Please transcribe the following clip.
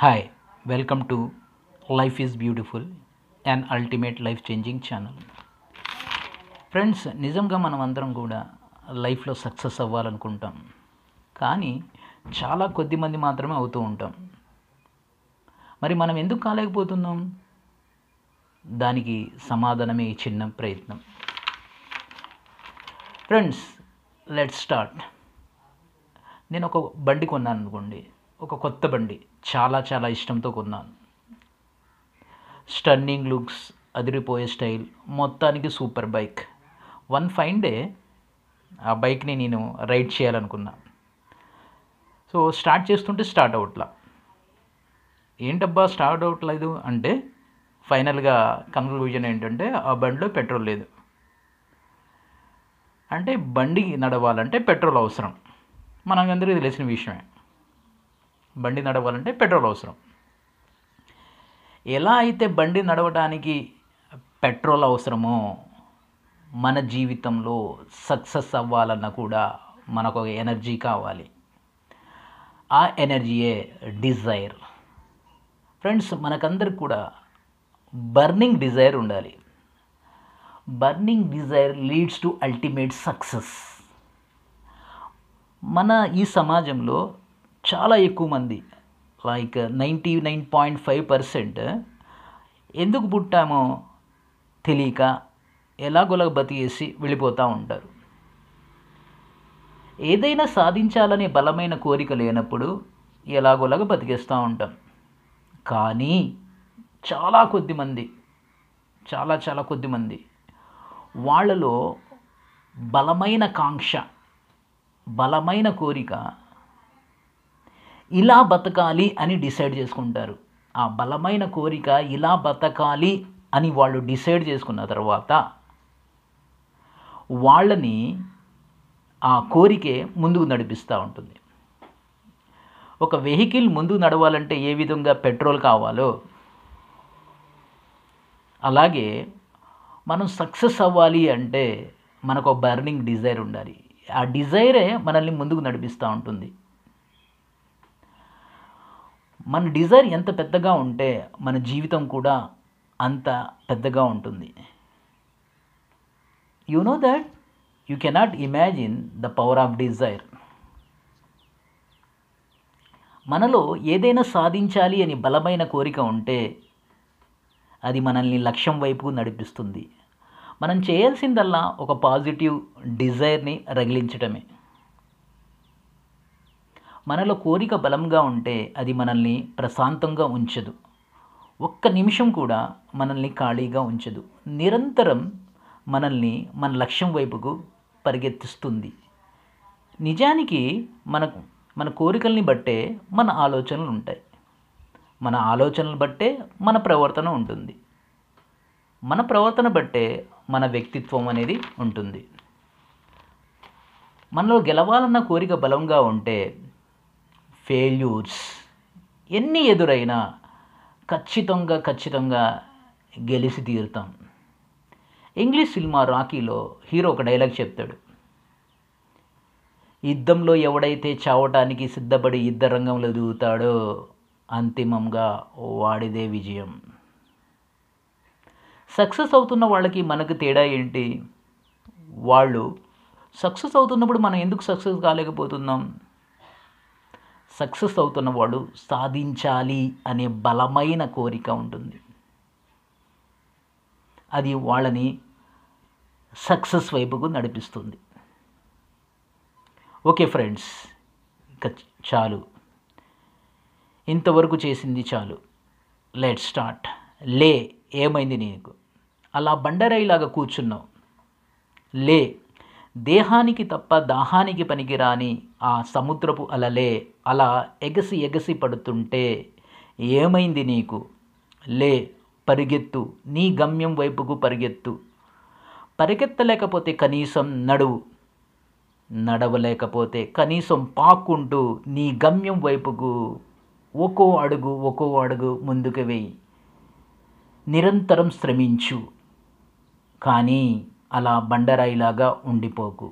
hi welcome to life is beautiful and ultimate life changing channel friends నిజంగా మనం అందరం కూడా లైఫ్లో సక్సెస్ అవ్వాలనుకుంటాం కానీ చాలా కొద్ది మంది మాత్రమే అవుతూ ఉంటాం మరి మనం ఎందుకు కాలేకపోతున్నాం దానికి సమాధానమే చిన్న ప్రయత్నం ఫ్రెండ్స్ లెట్ స్టార్ట్ నేను ఒక బండి కొన్నాను అనుకోండి ఒక కొత్త బండి చాలా చాలా ఇష్టంతో కొన్నాను స్టన్నింగ్ లుక్స్ అదిరిపోయే స్టైల్ మొత్తానికి super bike one fine day ఆ బైక్ని నేను రైడ్ చేయాలనుకున్నా సో స్టార్ట్ చేస్తుంటే స్టార్ట్ అవట్లా ఏంటబ్బా స్టార్ట్ అవట్లేదు అంటే ఫైనల్గా కన్క్లూజన్ ఏంటంటే ఆ బండిలో పెట్రోల్ లేదు అంటే బండి నడవాలంటే పెట్రోల్ అవసరం మనందరికీ తెలిసిన విషయమే బండి నడవాలంటే పెట్రోల్ అవసరం ఎలా అయితే బండి నడవడానికి పెట్రోల్ అవసరమో మన జీవితంలో సక్సెస్ అవ్వాలన్నా కూడా మనకు ఒక ఎనర్జీ కావాలి ఆ ఎనర్జీయే డిజైర్ ఫ్రెండ్స్ మనకందరికి కూడా బర్నింగ్ డిజైర్ ఉండాలి burning desire leads to ultimate success మన ఈ సమాజంలో చాలా ఎక్కువ మంది like ninety nine point five percent ఎందుకు పుట్టామో తెలియక ఎలాగోలా బతికేసి వెళ్ళిపోతూ ఉంటారు ఏదైనా సాధించాలనే బలమైన కోరిక లేనప్పుడు ఎలాగోలాగా బతికేస్తూ ఉంటాం కానీ చాలా కొద్దిమంది చాలా చాలా కొద్దిమంది వాళ్ళలో బలమైన కాంక్ష బలమైన కోరిక ఇలా బతకాలి అని డిసైడ్ చేసుకుంటారు ఆ బలమైన కోరిక ఇలా బతకాలి అని వాళ్ళు డిసైడ్ చేసుకున్న తర్వాత వాళ్ళని ఆ కోరికే ముందుకు నడిపిస్తూ ఉంటుంది ఒక వెహికల్ ముందుకు నడవాలంటే ఏ విధంగా పెట్రోల్ కావాలో అలాగే మనం సక్సెస్ అవ్వాలి అంటే మనకు బర్నింగ్ డిజైర్ ఉండాలి ఆ డిజైరే మనల్ని ముందుకు నడిపిస్తూ ఉంటుంది మన డిజైర్ ఎంత పెద్దగా ఉంటే మన జీవితం కూడా అంత పెద్దగా ఉంటుంది you know that you cannot imagine the power of desire మనలో ఏదైనా సాధించాలి అని బలమైన కోరిక ఉంటే అది మనల్ని లక్ష్యం వైపు నడిపిస్తుంది మనం చేయాల్సిందల్లా ఒక పాజిటివ్ డిజైర్ని రగిలించటమే మనలో కోరిక బలంగా ఉంటే అది మనల్ని ప్రశాంతంగా ఉంచదు ఒక్క నిమిషం కూడా మనల్ని ఖాళీగా ఉంచదు నిరంతరం మనల్ని మన లక్ష్యం వైపుకు పరిగెత్తిస్తుంది నిజానికి మన మన కోరికల్ని బట్టే మన ఆలోచనలు ఉంటాయి మన ఆలోచనలు బట్టే మన ప్రవర్తన ఉంటుంది మన ప్రవర్తన బట్టే మన వ్యక్తిత్వం అనేది ఉంటుంది మనలో గెలవాలన్న కోరిక బలంగా ఉంటే ఫెయిల్యూర్స్ ఎన్ని ఎదురైనా ఖచ్చితంగా ఖచ్చితంగా గెలిచి తీరుతాం ఇంగ్లీష్ సినిమా రాకీలో హీరో ఒక డైలాగ్ చెప్తాడు యుద్ధంలో ఎవడైతే చావటానికి సిద్ధపడి యుద్ధ రంగంలో దిగుతాడో అంతిమంగా వాడిదే విజయం సక్సెస్ అవుతున్న వాళ్ళకి మనకు తేడా ఏంటి వాళ్ళు సక్సెస్ అవుతున్నప్పుడు మనం ఎందుకు సక్సెస్ కాలేకపోతున్నాం సక్సెస్ అవుతున్న వాడు సాధించాలి అనే బలమైన కోరిక ఉంటుంది అది వాళ్ళని సక్సెస్ వైపుకు నడిపిస్తుంది ఓకే ఫ్రెండ్స్ ఇంకా చాలు ఇంతవరకు చేసింది చాలు లెట్ స్టార్ట్ లే ఏమైంది నీకు అలా బండరాయిలాగా కూర్చున్నావు లే దేహానికి తప్ప దాహానికి పనికిరాని ఆ సముద్రపు అలలే అలా ఎగసి ఎగసి పడుతుంటే ఏమైంది నీకు లే పరిగెత్తు నీ గమ్యం వైపుకు పరిగెత్తు పరిగెత్తలేకపోతే కనీసం నడువు నడవలేకపోతే కనీసం పాక్కుంటూ నీ గమ్యం వైపుకు ఒక్కో అడుగు ఒక్కో అడుగు ముందుకు వేయి నిరంతరం శ్రమించు కానీ అలా బండరాయిలాగా ఉండిపోకు